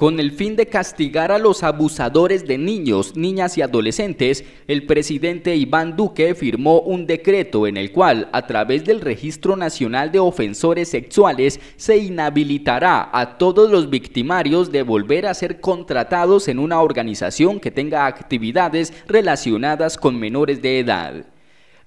Con el fin de castigar a los abusadores de niños, niñas y adolescentes, el presidente Iván Duque firmó un decreto en el cual, a través del Registro Nacional de Ofensores Sexuales, se inhabilitará a todos los victimarios de volver a ser contratados en una organización que tenga actividades relacionadas con menores de edad.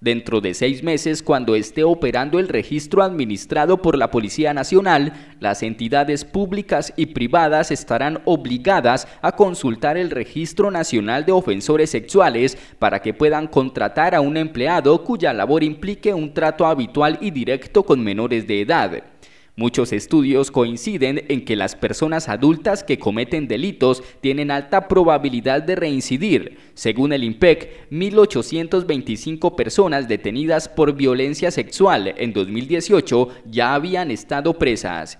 Dentro de seis meses, cuando esté operando el registro administrado por la Policía Nacional, las entidades públicas y privadas estarán obligadas a consultar el Registro Nacional de Ofensores Sexuales para que puedan contratar a un empleado cuya labor implique un trato habitual y directo con menores de edad. Muchos estudios coinciden en que las personas adultas que cometen delitos tienen alta probabilidad de reincidir. Según el IMPEC, 1.825 personas detenidas por violencia sexual en 2018 ya habían estado presas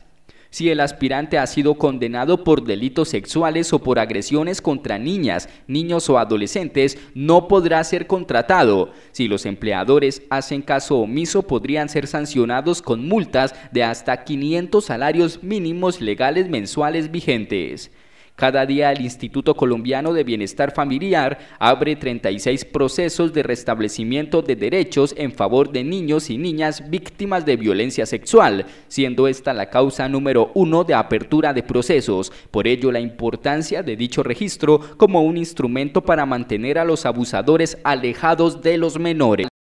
si el aspirante ha sido condenado por delitos sexuales o por agresiones contra niñas, niños o adolescentes, no podrá ser contratado. Si los empleadores hacen caso omiso, podrían ser sancionados con multas de hasta 500 salarios mínimos legales mensuales vigentes. Cada día el Instituto Colombiano de Bienestar Familiar abre 36 procesos de restablecimiento de derechos en favor de niños y niñas víctimas de violencia sexual, siendo esta la causa número uno de apertura de procesos. Por ello, la importancia de dicho registro como un instrumento para mantener a los abusadores alejados de los menores.